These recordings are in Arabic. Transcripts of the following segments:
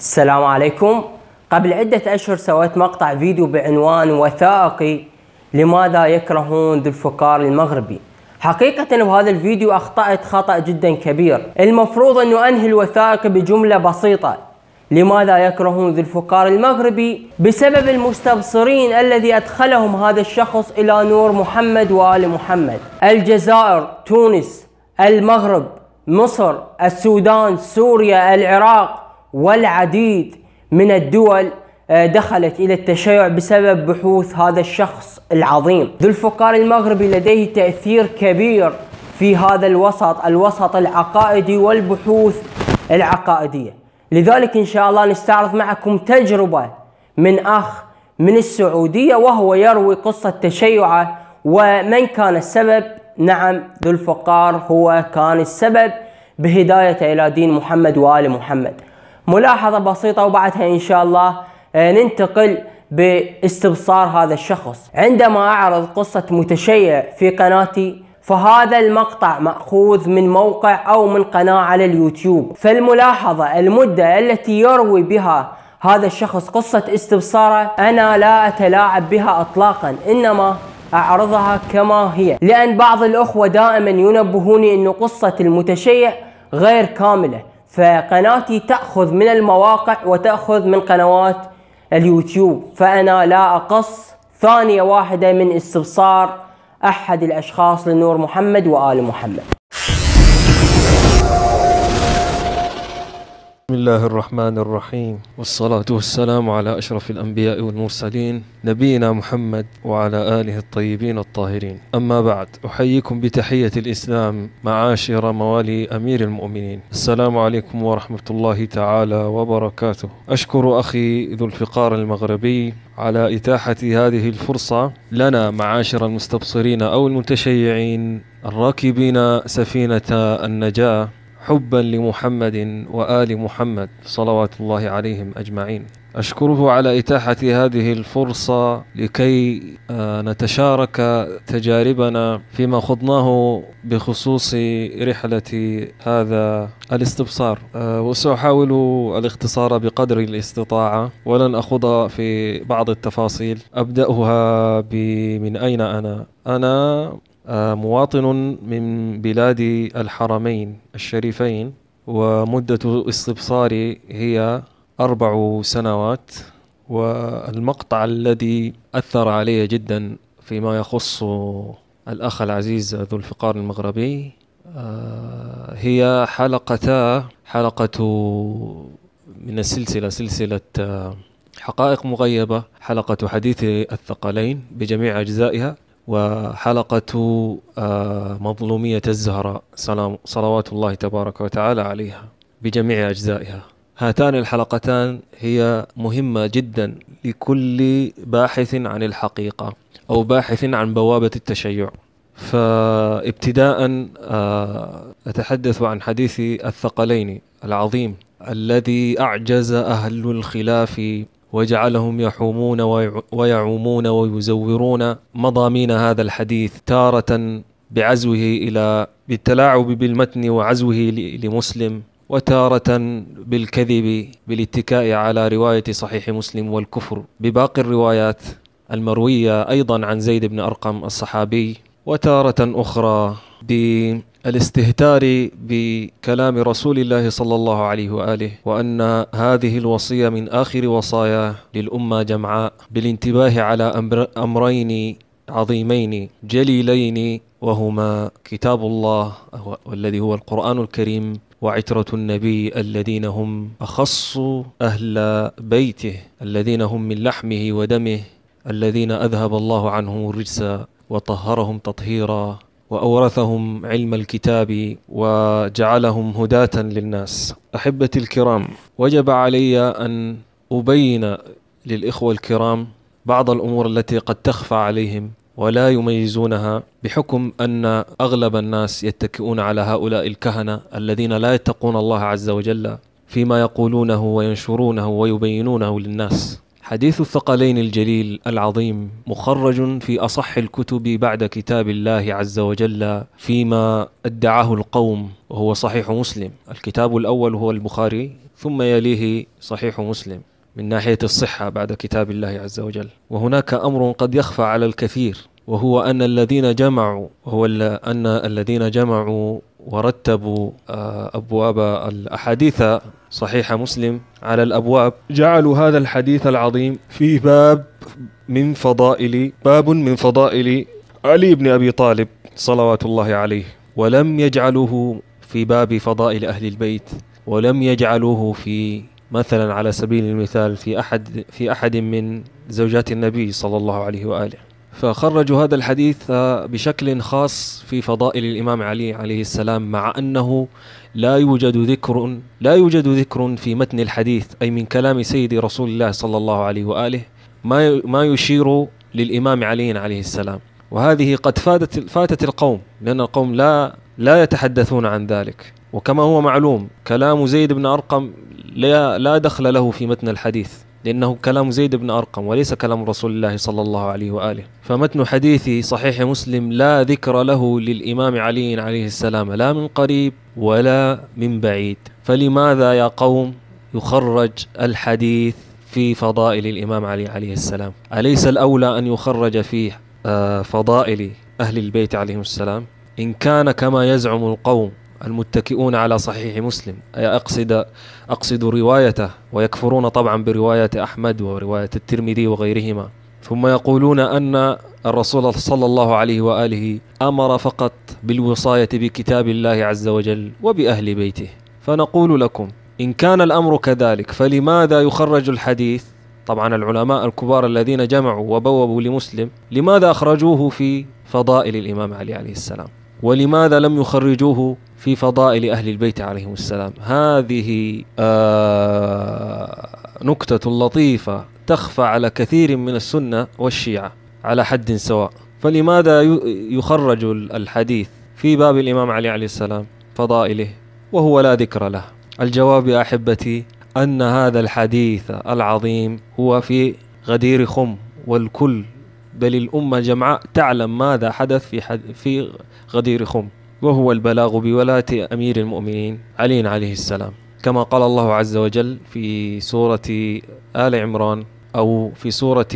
السلام عليكم قبل عدة أشهر سويت مقطع فيديو بعنوان وثائقي لماذا يكرهون ذو الفقار المغربي حقيقة بهذا الفيديو أخطأت خطأ جدا كبير المفروض أنه أنهي الوثائق بجملة بسيطة لماذا يكرهون ذو الفقار المغربي بسبب المستبصرين الذي أدخلهم هذا الشخص إلى نور محمد وآل محمد الجزائر تونس المغرب مصر السودان سوريا العراق والعديد من الدول آه، دخلت الى التشيع بسبب بحوث هذا الشخص العظيم ذو الفقار المغربي لديه تاثير كبير في هذا الوسط الوسط العقائدي والبحوث العقائديه لذلك ان شاء الله نستعرض معكم تجربه من اخ من السعوديه وهو يروي قصه تشيعه ومن كان السبب نعم ذو الفقار هو كان السبب بهدايته الى دين محمد وال محمد ملاحظة بسيطة وبعدها إن شاء الله آه، ننتقل باستبصار هذا الشخص عندما أعرض قصة متشيع في قناتي فهذا المقطع مأخوذ من موقع أو من قناة على اليوتيوب فالملاحظة المدة التي يروي بها هذا الشخص قصة استبصاره أنا لا أتلاعب بها أطلاقا إنما أعرضها كما هي لأن بعض الأخوة دائما ينبهوني أن قصة المتشيع غير كاملة فقناتي تأخذ من المواقع وتأخذ من قنوات اليوتيوب فأنا لا أقص ثانية واحدة من استبصار أحد الأشخاص لنور محمد وآل محمد بسم الله الرحمن الرحيم والصلاة والسلام على أشرف الأنبياء والمرسلين نبينا محمد وعلى آله الطيبين الطاهرين أما بعد أحييكم بتحية الإسلام معاشر موالي أمير المؤمنين السلام عليكم ورحمة الله تعالى وبركاته أشكر أخي ذو الفقار المغربي على إتاحة هذه الفرصة لنا معاشر المستبصرين أو المتشيعين الراكبين سفينة النجاة حبا لمحمد وآل محمد صلوات الله عليهم أجمعين أشكره على إتاحة هذه الفرصة لكي آه، نتشارك تجاربنا فيما خضناه بخصوص رحلة هذا الاستبصار آه، وسأحاول الاختصار بقدر الاستطاعة ولن أخوض في بعض التفاصيل أبدأها بمن أين أنا أنا آه، مواطن من بلاد الحرمين الشريفين ومدة استبصاري هي أربع سنوات والمقطع الذي أثر علي جدا فيما يخص الأخ العزيز ذو الفقار المغربي آه، هي حلقتا حلقة من السلسلة سلسلة آه، حقائق مغيبة حلقة حديث الثقلين بجميع أجزائها وحلقة آه، مظلومية الزهراء سلام صلوات الله تبارك وتعالى عليها بجميع أجزائها هاتان الحلقتان هي مهمة جدا لكل باحث عن الحقيقة أو باحث عن بوابة التشيع فابتداء آه، أتحدث عن حديث الثقلين العظيم الذي أعجز أهل الخلاف وجعلهم يحومون ويعومون ويزورون مضامين هذا الحديث تارة بعزوه إلى بالتلاعب بالمتن وعزوه لمسلم وتارة بالكذب بالاتكاء على رواية صحيح مسلم والكفر بباقي الروايات المروية أيضا عن زيد بن أرقم الصحابي وتارة أخرى ب الاستهتار بكلام رسول الله صلى الله عليه واله وان هذه الوصيه من اخر وصايا للامه جمعاء بالانتباه على امرين عظيمين جليلين وهما كتاب الله والذي هو القران الكريم وعترة النبي الذين هم أخص أهل بيته الذين هم من لحمه ودمه الذين أذهب الله عنهم الرجس وطهرهم تطهيرا واورثهم علم الكتاب وجعلهم هداة للناس. احبتي الكرام، وجب علي ان ابين للاخوه الكرام بعض الامور التي قد تخفى عليهم ولا يميزونها بحكم ان اغلب الناس يتكئون على هؤلاء الكهنه الذين لا يتقون الله عز وجل فيما يقولونه وينشرونه ويبينونه للناس حديث الثقلين الجليل العظيم مخرج في اصح الكتب بعد كتاب الله عز وجل فيما ادعاه القوم وهو صحيح مسلم الكتاب الاول هو البخاري ثم يليه صحيح مسلم من ناحيه الصحه بعد كتاب الله عز وجل وهناك امر قد يخفى على الكثير وهو ان الذين جمعوا وهو ان الذين جمعوا ورتبوا آه، أبواب الأحاديث صحيح مسلم على الأبواب جعلوا هذا الحديث العظيم في باب من فضائل باب من فضائل علي بن أبي طالب صلوات الله عليه ولم يجعلوه في باب فضائل أهل البيت ولم يجعلوه في مثلا على سبيل المثال في أحد في أحد من زوجات النبي صلى الله عليه وآله فخرجوا هذا الحديث بشكل خاص في فضائل الإمام علي عليه السلام مع أنه لا يوجد ذكر لا يوجد ذكر في متن الحديث أي من كلام سيد رسول الله صلى الله عليه وآله ما ما يشير للإمام علي عليه السلام وهذه قد فاتت فاتت القوم لأن القوم لا لا يتحدثون عن ذلك وكما هو معلوم كلام زيد بن أرقم لا لا دخل له في متن الحديث لأنه كلام زيد بن أرقم وليس كلام رسول الله صلى الله عليه وآله فمتن حديث صحيح مسلم لا ذكر له للإمام علي عليه السلام لا من قريب ولا من بعيد فلماذا يا قوم يخرج الحديث في فضائل الإمام علي عليه السلام أليس الأولى أن يخرج فيه آه، فضائل أهل البيت عليهم السلام إن كان كما يزعم القوم المتكئون على صحيح مسلم أي أقصد أقصد روايته ويكفرون طبعا برواية أحمد ورواية الترمذي وغيرهما ثم يقولون أن الرسول صلى الله عليه وآله أمر فقط بالوصاية بكتاب الله عز وجل وبأهل بيته فنقول لكم إن كان الأمر كذلك فلماذا يخرج الحديث طبعا العلماء الكبار الذين جمعوا وبوبوا لمسلم لماذا أخرجوه في فضائل الإمام علي عليه السلام ولماذا لم يخرجوه في فضائل أهل البيت عليهم السلام هذه آه، نكتة لطيفة تخفى على كثير من السنة والشيعة على حد سواء فلماذا يخرج الحديث في باب الإمام علي عليه السلام فضائله وهو لا ذكر له الجواب يا أحبتي أن هذا الحديث العظيم هو في غدير خم والكل بل الأمة جمعاء تعلم ماذا حدث في, حد في غدير خم وهو البلاغ بولاة أمير المؤمنين علي عليه السلام كما قال الله عز وجل في سورة آل عمران أو في سورة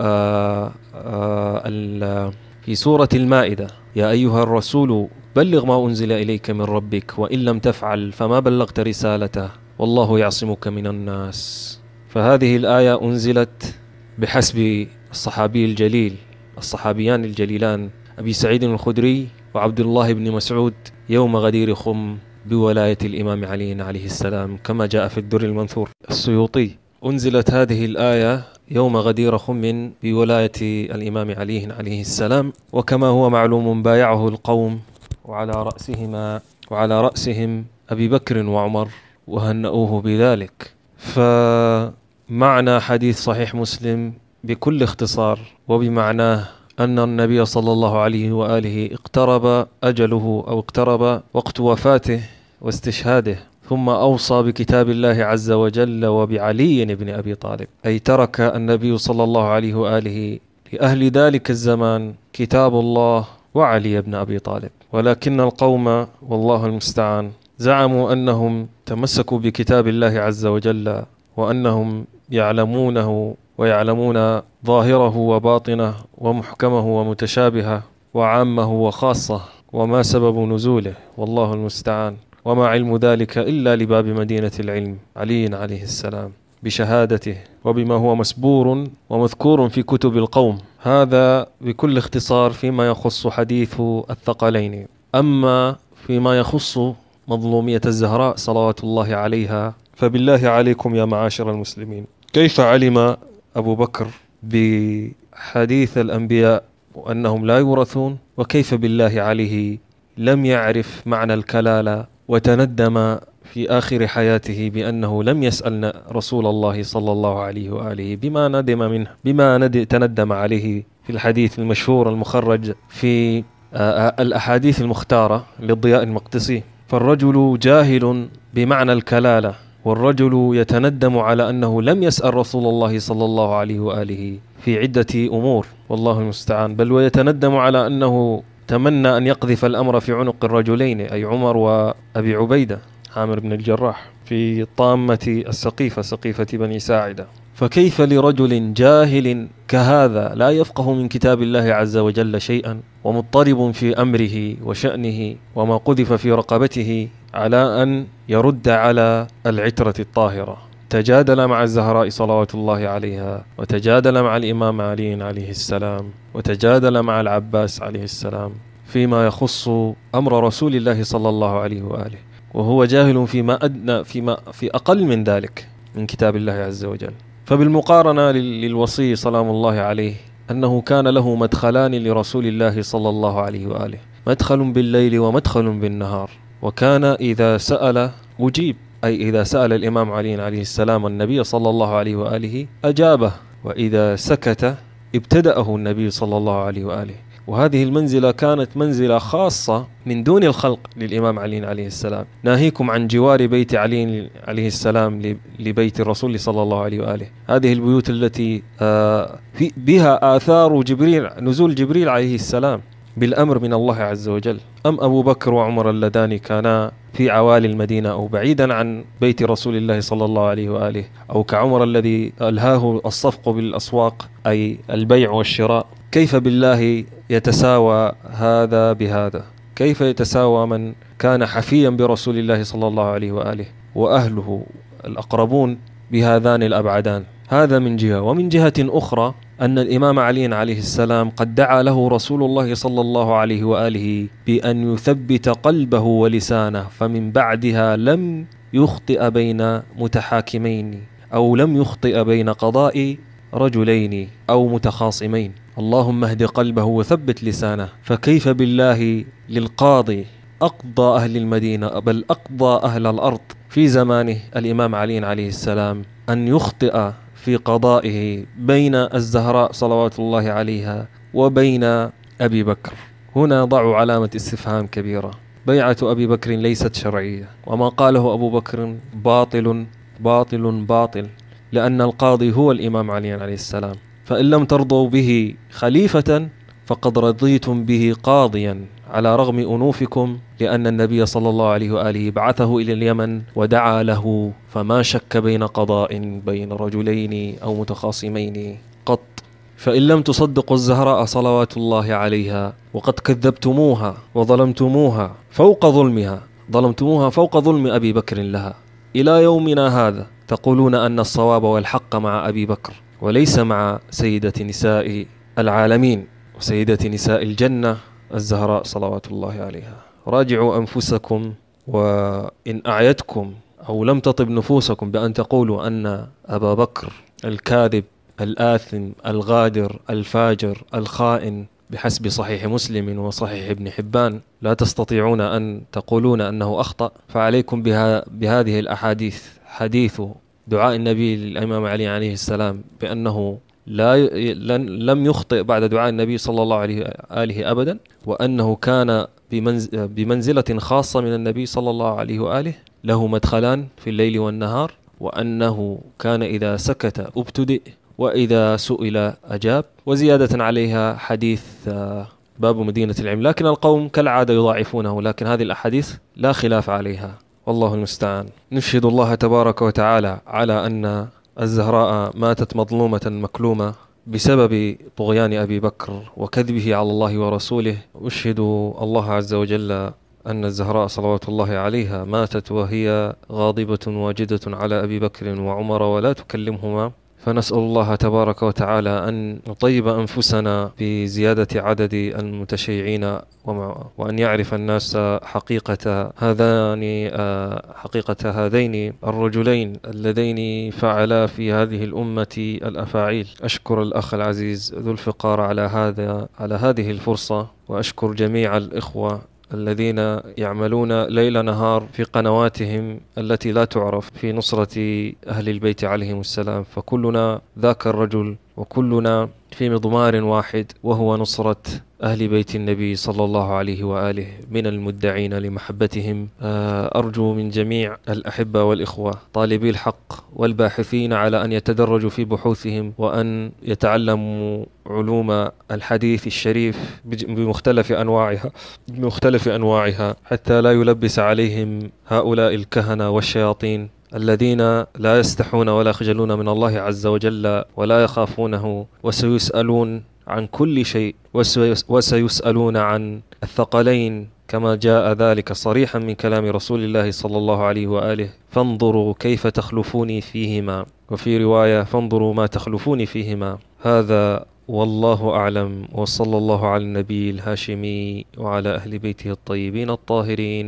آآ آه، آآ آه، في سورة المائدة يا أيها الرسول بلغ ما أنزل إليك من ربك وإن لم تفعل فما بلغت رسالته والله يعصمك من الناس فهذه الآية أنزلت بحسب الصحابي الجليل الصحابيان الجليلان أبي سعيد الخدري وعبد الله بن مسعود يوم غدير خم بولاية الإمام علي عليه السلام كما جاء في الدر المنثور السيوطي أنزلت هذه الآية يوم غدير خم بولاية الإمام علي عليه السلام وكما هو معلوم بايعه القوم وعلى رأسهما وعلى رأسهم أبي بكر وعمر وهنأوه بذلك فمعنى حديث صحيح مسلم بكل اختصار وبمعناه أن النبي صلى الله عليه وآله اقترب أجله أو اقترب وقت وفاته واستشهاده ثم أوصى بكتاب الله عز وجل وبعلي بن أبي طالب أي ترك النبي صلى الله عليه وآله لأهل ذلك الزمان كتاب الله وعلي بن أبي طالب ولكن القوم والله المستعان زعموا أنهم تمسكوا بكتاب الله عز وجل وأنهم يعلمونه ويعلمون ظاهره وباطنه ومحكمه ومتشابهه وعامه وخاصه وما سبب نزوله والله المستعان وما علم ذلك الا لباب مدينه العلم علي عليه السلام بشهادته وبما هو مسبور ومذكور في كتب القوم هذا بكل اختصار فيما يخص حديث الثقلين اما فيما يخص مظلوميه الزهراء صلوات الله عليها فبالله عليكم يا معاشر المسلمين كيف علم أبو بكر بحديث الأنبياء وأنهم لا يورثون وكيف بالله عليه لم يعرف معنى الكلالة وتندم في آخر حياته بأنه لم يسأل رسول الله صلى الله عليه وآله بما ندم منه بما تندم عليه في الحديث المشهور المخرج في آه، آه، الأحاديث المختارة للضياء المقدسي فالرجل جاهل بمعنى الكلالة والرجل يتندم على أنه لم يسأل رسول الله صلى الله عليه وآله في عدة أمور والله المستعان بل ويتندم على أنه تمنى أن يقذف الأمر في عنق الرجلين أي عمر وأبي عبيدة عامر بن الجراح في طامة السقيفة سقيفة بني ساعدة فكيف لرجل جاهل كهذا لا يفقه من كتاب الله عز وجل شيئا ومضطرب في امره وشانه وما قذف في رقبته على أن يرد على العترة الطاهرة تجادل مع الزهراء صلوات الله عليها وتجادل مع الإمام علي عليه السلام وتجادل مع العباس عليه السلام فيما يخص أمر رسول الله صلى الله عليه وآله وهو جاهل فيما أدنى فيما في أقل من ذلك من كتاب الله عز وجل فبالمقارنة للوصي سلام الله عليه أنه كان له مدخلان لرسول الله صلى الله عليه وآله مدخل بالليل ومدخل بالنهار وكان إذا سأل أجيب أي إذا سأل الإمام علي عليه السلام النبي صلى الله عليه وآله أجابه وإذا سكت ابتدأه النبي صلى الله عليه وآله وهذه المنزلة كانت منزلة خاصة من دون الخلق للإمام علي عليه السلام ناهيكم عن جوار بيت علي عليه السلام لبيت الرسول صلى الله عليه وآله هذه البيوت التي آه، بها آثار جبريل نزول جبريل عليه السلام بالأمر من الله عز وجل أم أبو بكر وعمر اللذان كانا في عوالي المدينة أو بعيدا عن بيت رسول الله صلى الله عليه وآله أو كعمر الذي ألهاه الصفق بالأسواق أي البيع والشراء كيف بالله يتساوى هذا بهذا كيف يتساوى من كان حفيا برسول الله صلى الله عليه وآله وأهله الأقربون بهذان الأبعدان هذا من جهة ومن جهة أخرى أن الإمام علي عليه السلام قد دعا له رسول الله صلى الله عليه وآله بأن يثبت قلبه ولسانه فمن بعدها لم يخطئ بين متحاكمين أو لم يخطئ بين قضاء رجلين أو متخاصمين اللهم اهد قلبه وثبت لسانه فكيف بالله للقاضي أقضى أهل المدينة بل أقضى أهل الأرض في زمانه الإمام علي عليه السلام أن يخطئ في قضائه بين الزهراء صلوات الله عليها وبين أبي بكر هنا ضعوا علامة استفهام كبيرة بيعة أبي بكر ليست شرعية وما قاله أبو بكر باطل باطل باطل لأن القاضي هو الإمام علي عليه السلام فإن لم ترضوا به خليفة فقد رضيتم به قاضيا على رغم أنوفكم لأن النبي صلى الله عليه وآله بعثه إلى اليمن ودعا له فما شك بين قضاء بين رجلين أو متخاصمين قط فإن لم تصدقوا الزهراء صلوات الله عليها وقد كذبتموها وظلمتموها فوق ظلمها ظلمتموها فوق ظلم أبي بكر لها إلى يومنا هذا تقولون أن الصواب والحق مع أبي بكر وليس مع سيدة نساء العالمين وسيدة نساء الجنة الزهراء صلوات الله عليها راجعوا أنفسكم وإن أعيتكم أو لم تطب نفوسكم بأن تقولوا أن أبا بكر الكاذب الآثم الغادر الفاجر الخائن بحسب صحيح مسلم وصحيح ابن حبان لا تستطيعون أن تقولون أنه أخطأ فعليكم بها بهذه الأحاديث حديث دعاء النبي للإمام علي عليه السلام بأنه لا لم يخطئ بعد دعاء النبي صلى الله عليه آله أبدا وأنه كان بمنزلة خاصة من النبي صلى الله عليه وآله له مدخلان في الليل والنهار وأنه كان إذا سكت ابتدئ وإذا سئل أجاب وزيادة عليها حديث آه، باب مدينة العلم لكن القوم كالعادة يضاعفونه لكن هذه الأحاديث لا خلاف عليها والله المستعان نشهد الله تبارك وتعالى على أن الزهراء ماتت مظلومة مكلومة بسبب طغيان أبي بكر وكذبه على الله ورسوله أشهد الله عز وجل أن الزهراء صلوات الله عليها ماتت وهي غاضبة واجدة على أبي بكر وعمر ولا تكلمهما فنسأل الله تبارك وتعالى أن نطيب أنفسنا بزيادة عدد المتشيعين وأن يعرف الناس حقيقة هذان آه، حقيقة هذين الرجلين اللذين فعلا في هذه الأمة الأفاعيل أشكر الأخ العزيز ذو الفقار على هذا على هذه الفرصة وأشكر جميع الإخوة الذين يعملون ليل نهار في قنواتهم التي لا تعرف في نصرة أهل البيت عليهم السلام فكلنا ذاك الرجل وكلنا في مضمار واحد وهو نصرة أهل بيت النبي صلى الله عليه وآله من المدعين لمحبتهم آه، أرجو من جميع الأحبة والإخوة طالبي الحق والباحثين على أن يتدرجوا في بحوثهم وأن يتعلموا علوم الحديث الشريف بمختلف أنواعها بمختلف أنواعها حتى لا يلبس عليهم هؤلاء الكهنة والشياطين الذين لا يستحون ولا يخجلون من الله عز وجل ولا يخافونه وسيسألون عن كل شيء وسيسألون عن الثقلين كما جاء ذلك صريحا من كلام رسول الله صلى الله عليه وآله فانظروا كيف تخلفوني فيهما وفي رواية فانظروا ما تخلفوني فيهما هذا والله أعلم وصلى الله على النبي الهاشمي وعلى أهل بيته الطيبين الطاهرين